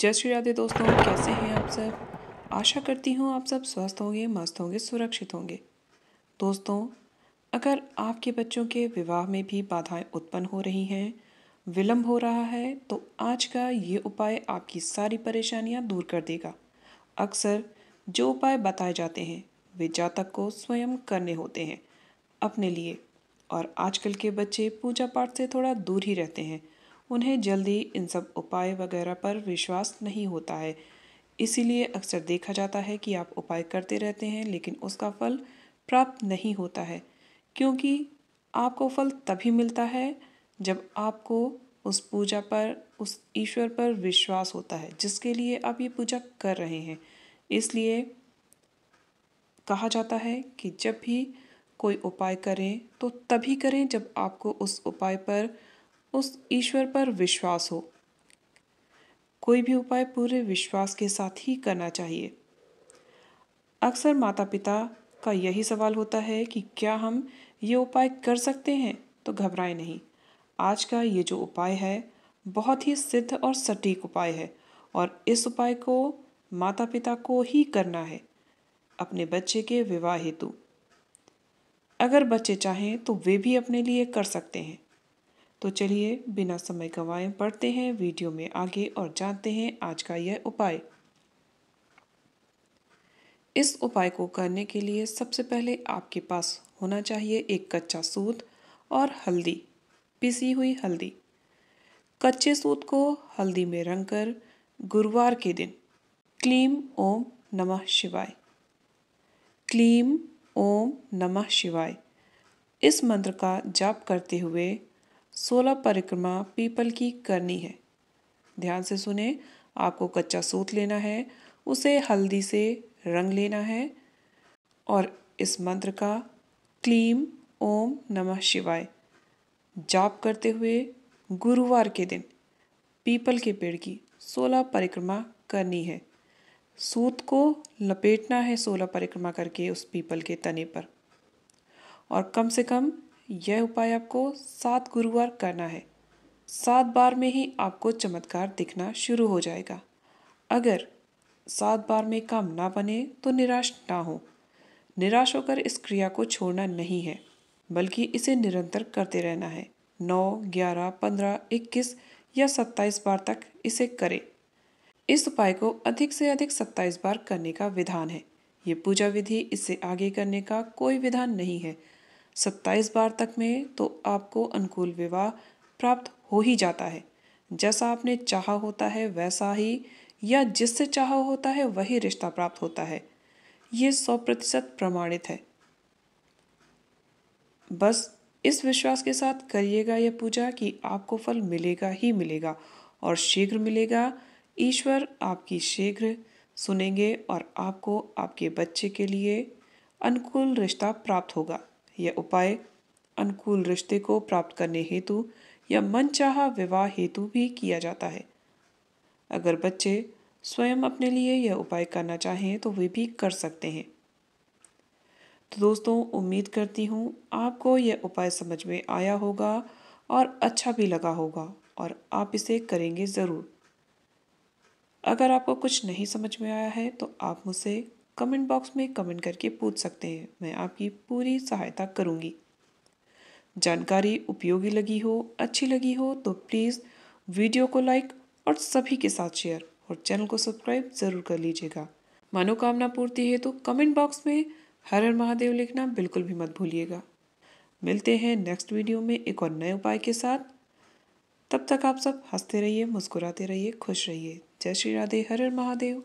जय श्री राधे दोस्तों कैसे हैं आप सब आशा करती हूँ आप सब स्वस्थ होंगे मस्त होंगे सुरक्षित होंगे दोस्तों अगर आपके बच्चों के विवाह में भी बाधाएं उत्पन्न हो रही हैं विलंब हो रहा है तो आज का ये उपाय आपकी सारी परेशानियाँ दूर कर देगा अक्सर जो उपाय बताए जाते हैं वे जातक को स्वयं करने होते हैं अपने लिए और आजकल के बच्चे पूजा पाठ से थोड़ा दूर ही रहते हैं उन्हें जल्दी इन सब उपाय वगैरह पर विश्वास नहीं होता है इसीलिए अक्सर देखा जाता है कि आप उपाय करते रहते हैं लेकिन उसका फल प्राप्त नहीं होता है क्योंकि आपको फल तभी मिलता है जब आपको उस पूजा पर उस ईश्वर पर विश्वास होता है जिसके लिए आप ये पूजा कर रहे हैं इसलिए कहा जाता है कि जब भी कोई उपाय करें तो तभी करें जब आपको उस उपाय पर उस ईश्वर पर विश्वास हो कोई भी उपाय पूरे विश्वास के साथ ही करना चाहिए अक्सर माता पिता का यही सवाल होता है कि क्या हम ये उपाय कर सकते हैं तो घबराएं नहीं आज का ये जो उपाय है बहुत ही सिद्ध और सटीक उपाय है और इस उपाय को माता पिता को ही करना है अपने बच्चे के विवाह हेतु अगर बच्चे चाहें तो वे भी अपने लिए कर सकते हैं तो चलिए बिना समय गवाए पढ़ते हैं वीडियो में आगे और जानते हैं आज का यह उपाय इस उपाय को करने के लिए सबसे पहले आपके पास होना चाहिए एक कच्चा सूत और हल्दी पिसी हुई हल्दी कच्चे सूत को हल्दी में रंग कर गुरुवार के दिन क्लीम ओम नमः शिवाय क्लीम ओम नमः शिवाय इस मंत्र का जाप करते हुए सोलह परिक्रमा पीपल की करनी है ध्यान से सुने आपको कच्चा सूत लेना है उसे हल्दी से रंग लेना है और इस मंत्र का क्लीम ओम नमः शिवाय जाप करते हुए गुरुवार के दिन पीपल के पेड़ की सोलह परिक्रमा करनी है सूत को लपेटना है सोलह परिक्रमा करके उस पीपल के तने पर और कम से कम यह उपाय आपको सात गुरुवार करना है सात बार में ही आपको चमत्कार दिखना शुरू हो जाएगा अगर सात बार में काम ना बने तो निराश ना हो निराश होकर इस क्रिया को छोड़ना नहीं है बल्कि इसे निरंतर करते रहना है नौ ग्यारह पंद्रह इक्कीस या सत्ताईस बार तक इसे करें इस उपाय को अधिक से अधिक सत्ताईस बार करने का विधान है ये पूजा विधि इससे आगे करने का कोई विधान नहीं है सत्ताईस बार तक में तो आपको अनुकूल विवाह प्राप्त हो ही जाता है जैसा आपने चाहा होता है वैसा ही या जिससे चाहा होता है वही रिश्ता प्राप्त होता है ये सौ प्रतिशत प्रमाणित है बस इस विश्वास के साथ करिएगा यह पूजा कि आपको फल मिलेगा ही मिलेगा और शीघ्र मिलेगा ईश्वर आपकी शीघ्र सुनेंगे और आपको आपके बच्चे के लिए अनुकूल रिश्ता प्राप्त होगा यह उपाय अनुकूल रिश्ते को प्राप्त करने हेतु या मनचाहा विवाह हेतु भी किया जाता है अगर बच्चे स्वयं अपने लिए यह उपाय करना चाहें तो वे भी कर सकते हैं तो दोस्तों उम्मीद करती हूँ आपको यह उपाय समझ में आया होगा और अच्छा भी लगा होगा और आप इसे करेंगे ज़रूर अगर आपको कुछ नहीं समझ में आया है तो आप मुझसे कमेंट बॉक्स में कमेंट करके पूछ सकते हैं मैं आपकी पूरी सहायता करूँगी जानकारी उपयोगी लगी हो अच्छी लगी हो तो प्लीज़ वीडियो को लाइक और सभी के साथ शेयर और चैनल को सब्सक्राइब ज़रूर कर लीजिएगा मनोकामना पूर्ति है तो कमेंट बॉक्स में हर हर महादेव लिखना बिल्कुल भी मत भूलिएगा मिलते हैं नेक्स्ट वीडियो में एक और नए उपाय के साथ तब तक आप सब हंसते रहिए मुस्कुराते रहिए खुश रहिए जय श्री राधे हर हर महादेव